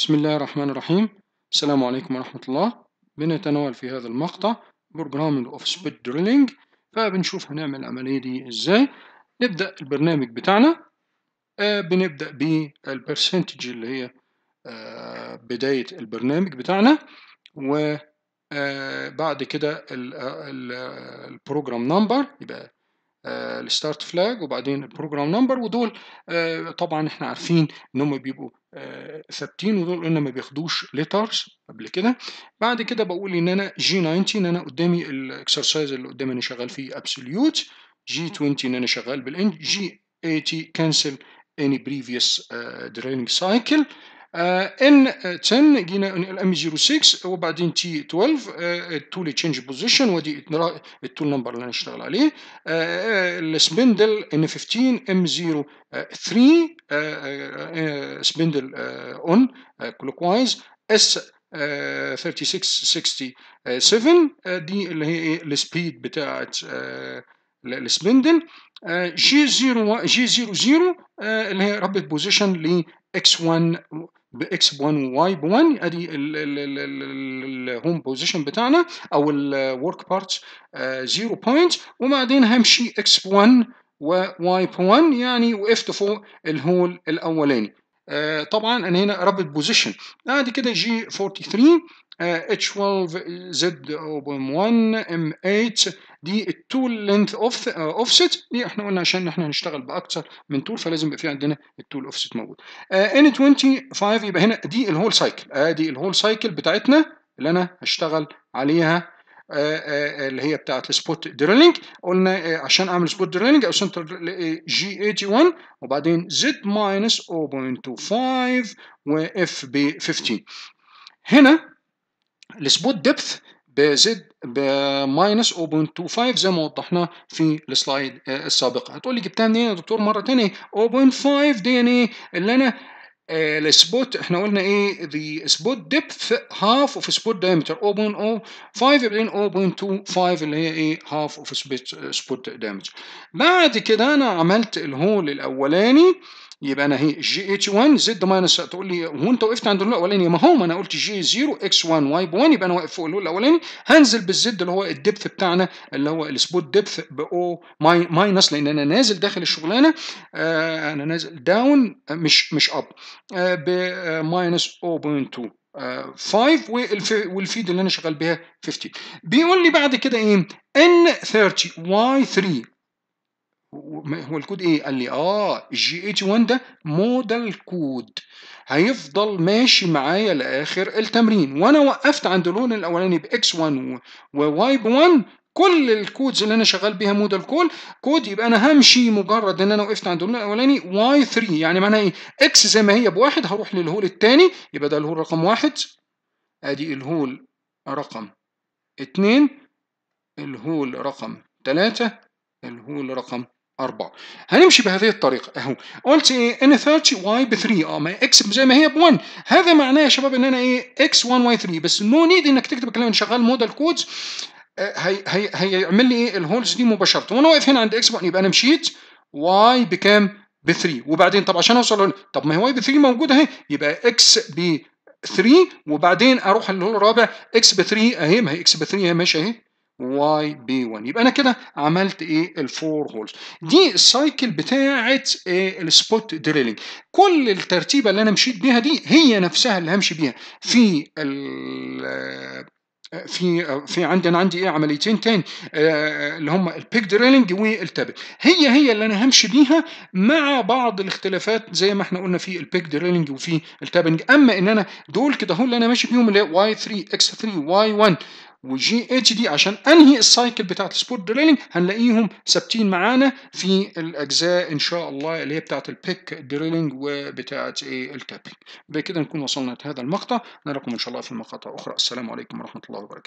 بسم الله الرحمن الرحيم السلام عليكم ورحمة الله بنتناول في هذا المقطع بروجرامينج اوف سبيد دريلينج فبنشوف هنعمل العملية دي ازاي نبدأ البرنامج بتاعنا آه بنبدأ بالبرسنتج اللي هي آه بداية البرنامج بتاعنا وبعد آه، كده البروجرام آه، نمبر آه، يبقى آه، الستارت فلاج وبعدين البروجرام نمبر ودول آه، طبعا احنا عارفين ان هم بيبقوا آه، ثابتين ودول قلنا ما بياخدوش ليترز قبل كده بعد كده بقول ان انا جي 90 ان انا قدامي الاكسرسايز اللي قدامي انا شغال فيه ابسوليوت جي 20 ان انا شغال بالان جي 80 كانسل اني بريفيوس دريننج سايكل آه، ان 10 آه، جينا الامي 06 وبعدين تي 12 التول آه، تشينج بوزيشن ودي التول نمبر اللي هنشتغل عليه السبندل ان 15 ام 03 3 سبندل اون كلوك وايز اس 3667 دي اللي هي إيه، السبيد بتاعت السبندل جي 0 جي 00 اللي هي رابط بوزيشن ل اكس 1 باكس ب1 وواي ب1 ادي الهوم بوزيشن بتاعنا او الورك بارت 0 بوينت وبعدين همشي اكس ب1 وواي ب1 يعني وقفت فوق الهول الاولاني آه، طبعا انا هنا رابط بوزيشن بعد كده جي 43 H12 Z1 M8 دي التول لينث اوفست دي احنا قلنا عشان احنا هنشتغل باكثر من تول فلازم يبقى في عندنا التول اوفست موجود ان آه، 25 يبقى هنا دي الهول سايكل ادي الهول سايكل بتاعتنا اللي انا هشتغل عليها آه، آه، اللي هي بتاعت السبوت دريلينج قلنا عشان اعمل سبوت دريلينج او سنتر جي 81 وبعدين زد ماينس 0.25 واف بي 15 هنا السبوت ديبث بزد بماينس 0.25 زي ما وضحنا في السلايد آه، السابقه هتقول لي جبتها منين يا دكتور مره ثانيه 0.5 دي ان ايه اللي انا السبوت آه، احنا قلنا ايه the spot depth half of spot diameter 0.05 بعدين 0.25 اللي هي ايه half of آه، spot diameter بعد كده انا عملت الهول الاولاني يبقى انا اهي جي اتش 1 زد ماينس تقول لي هو انت وقفت عند اللون الاولاني ما هو ما انا قلت جي 0 اكس 1 واي ب 1 يبقى انا واقف فوق اللول الاولاني هنزل بالزد اللي هو الدبث بتاعنا اللي هو السبوت دبث ب او ماينس لان انا نازل داخل الشغلانه آه انا نازل داون مش مش اب آه، ب آه، ماينس 0.2 5 آه، والفيد اللي انا شغال بيها 50 بيقول لي بعد كده ايه ان 30 واي 3 هو الكود ايه؟ قال لي اه الجي اتش 1 ده مودال كود هيفضل ماشي معايا لاخر التمرين وانا وقفت عند اللون الاولاني باكس 1 وواي 1 كل الكودز اللي انا شغال بيها مودال كول كود يبقى انا همشي مجرد ان انا وقفت عند اللون الاولاني واي 3 يعني معناها ايه؟ اكس زي ما هي بواحد هروح للهول الثاني يبقى ده الهول رقم واحد ادي الهول رقم اثنين الهول رقم ثلاثة الهول رقم 4 هنمشي بهذه الطريقة اهو قلت ايه ان 30 واي ب 3 اه ما اكس زي ما هي ب 1 هذا معناه يا شباب ان انا ايه اكس 1 واي 3 بس نو نيد انك تكتب الكلام شغال موديل كودز آه، هي هي هيعمل لي ايه الهولز دي مباشرة وانا واقف هنا عند اكس 1 يبقى انا مشيت واي بكام؟ ب 3 وبعدين طب عشان اوصل طب ما هي واي ب 3 موجودة اهي يبقى اكس ب 3 وبعدين اروح اللي هو الرابع اكس ب 3 اهي ما هي اكس ب 3 اهي ماشي اهي واي بي 1 يبقى انا كده عملت ايه الفور هولز دي السايكل بتاعه إيه السبوت دريلينج كل الترتيبه اللي انا مشيت بيها دي هي نفسها اللي همشي بيها في في في عندي انا عندي ايه عمليتين تاني آه، اللي هم البيك دريلينج والتابل هي هي اللي انا همشي بيها مع بعض الاختلافات زي ما احنا قلنا في البيك دريلينج وفي التابنج اما ان انا دول كده هو اللي انا ماشي بيهم اللي هي واي 3 اكس 3 واي 1 وجي اتش دي عشان انهي السايكل بتاعت السبورت دريلنج هنلاقيهم ثابتين معانا في الاجزاء ان شاء الله اللي هي بتاعت البيك دريلنج وبتاعت ايه الكابينج بكده نكون وصلنا لهذا المقطع نراكم ان شاء الله في مقاطع اخرى السلام عليكم ورحمه الله وبركاته